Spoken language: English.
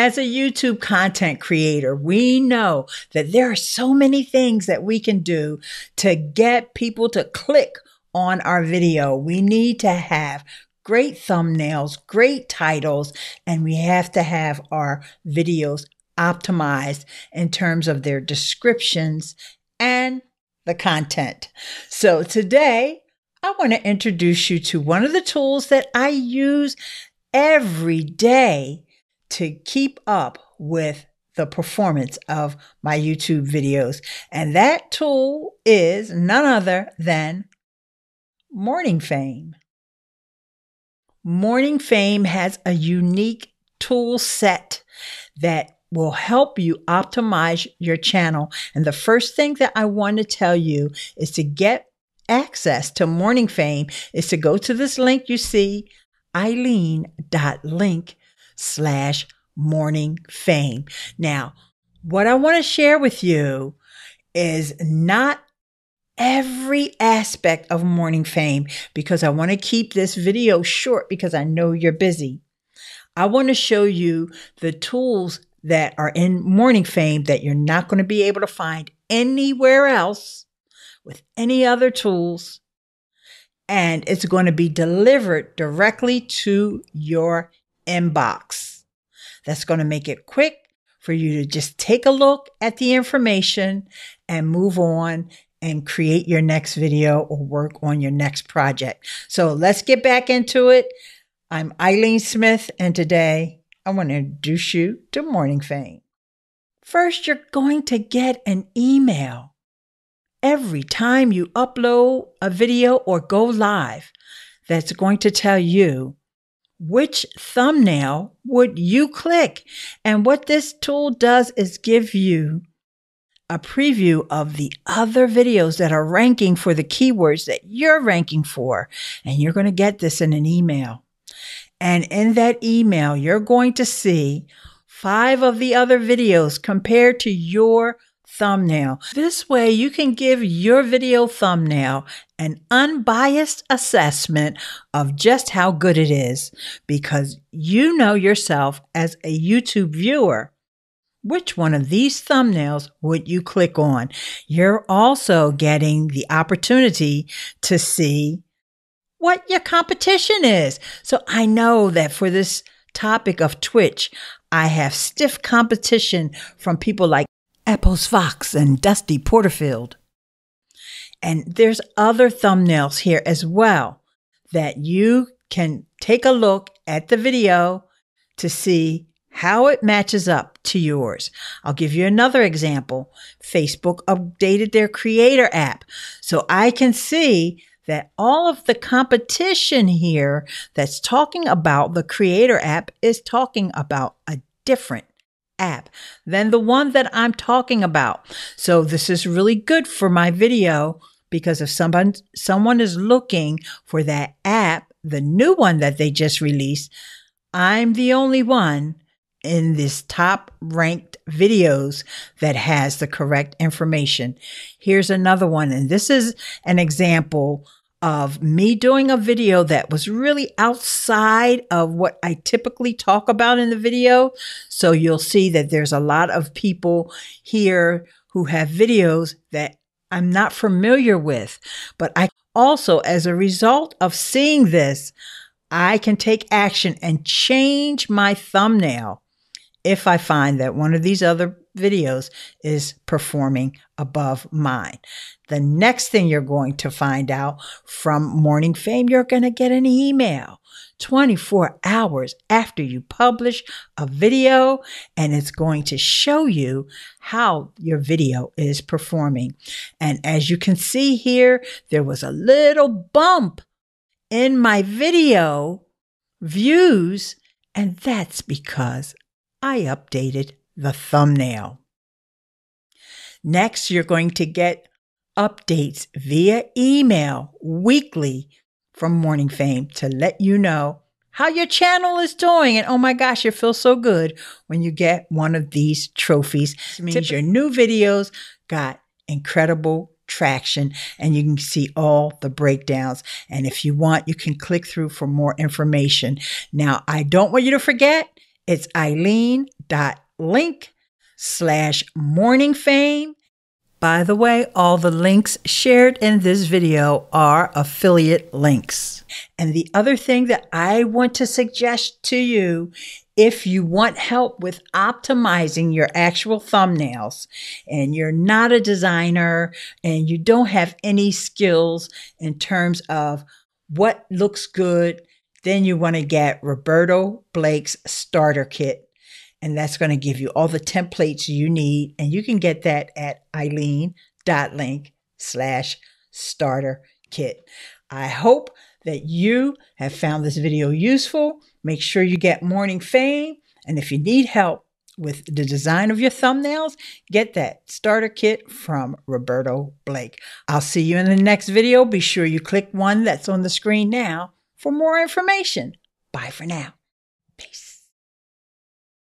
As a YouTube content creator, we know that there are so many things that we can do to get people to click on our video. We need to have great thumbnails, great titles, and we have to have our videos optimized in terms of their descriptions and the content. So today, I want to introduce you to one of the tools that I use every day to keep up with the performance of my YouTube videos. And that tool is none other than Morning Fame. Morning Fame has a unique tool set that will help you optimize your channel. And the first thing that I want to tell you is to get access to Morning Fame is to go to this link you see, eileen.link slash morning fame. Now, what I want to share with you is not every aspect of morning fame because I want to keep this video short because I know you're busy. I want to show you the tools that are in morning fame that you're not going to be able to find anywhere else with any other tools. And it's going to be delivered directly to your inbox. That's going to make it quick for you to just take a look at the information and move on and create your next video or work on your next project. So let's get back into it. I'm Eileen Smith, and today I want to introduce you to Morning Fame. First, you're going to get an email every time you upload a video or go live that's going to tell you which thumbnail would you click? And what this tool does is give you a preview of the other videos that are ranking for the keywords that you're ranking for. And you're going to get this in an email. And in that email, you're going to see five of the other videos compared to your thumbnail. This way, you can give your video thumbnail an unbiased assessment of just how good it is because you know yourself as a YouTube viewer. Which one of these thumbnails would you click on? You're also getting the opportunity to see what your competition is. So I know that for this topic of Twitch, I have stiff competition from people like Apple's Fox and Dusty Porterfield. And there's other thumbnails here as well that you can take a look at the video to see how it matches up to yours. I'll give you another example. Facebook updated their creator app. So I can see that all of the competition here that's talking about the creator app is talking about a different app than the one that I'm talking about. So this is really good for my video because if someone someone is looking for that app, the new one that they just released, I'm the only one in this top ranked videos that has the correct information. Here's another one and this is an example of me doing a video that was really outside of what I typically talk about in the video. So you'll see that there's a lot of people here who have videos that I'm not familiar with, but I also, as a result of seeing this, I can take action and change my thumbnail if I find that one of these other videos is performing above mine. The next thing you're going to find out from Morning Fame, you're going to get an email 24 hours after you publish a video, and it's going to show you how your video is performing. And as you can see here, there was a little bump in my video views, and that's because I updated the thumbnail. Next, you're going to get updates via email weekly from Morning Fame to let you know how your channel is doing. And oh my gosh, you feel so good when you get one of these trophies. It means your new videos got incredible traction and you can see all the breakdowns. And if you want, you can click through for more information. Now, I don't want you to forget it's Eileen dot link slash morning fame. By the way, all the links shared in this video are affiliate links. And the other thing that I want to suggest to you if you want help with optimizing your actual thumbnails and you're not a designer and you don't have any skills in terms of what looks good, then you want to get Roberto Blake's starter kit and that's going to give you all the templates you need. And you can get that at eileen.link slash starter kit. I hope that you have found this video useful. Make sure you get Morning Fame. And if you need help with the design of your thumbnails, get that starter kit from Roberto Blake. I'll see you in the next video. Be sure you click one that's on the screen now for more information. Bye for now. Peace.